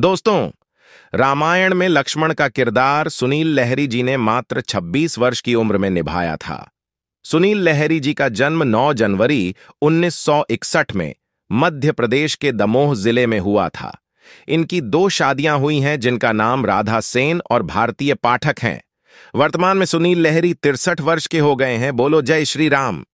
दोस्तों रामायण में लक्ष्मण का किरदार सुनील लहरी जी ने मात्र 26 वर्ष की उम्र में निभाया था सुनील लहरी जी का जन्म 9 जनवरी 1961 में मध्य प्रदेश के दमोह जिले में हुआ था इनकी दो शादियां हुई हैं जिनका नाम राधा सेन और भारतीय पाठक हैं वर्तमान में सुनील लहरी तिरसठ वर्ष के हो गए हैं बोलो जय श्री राम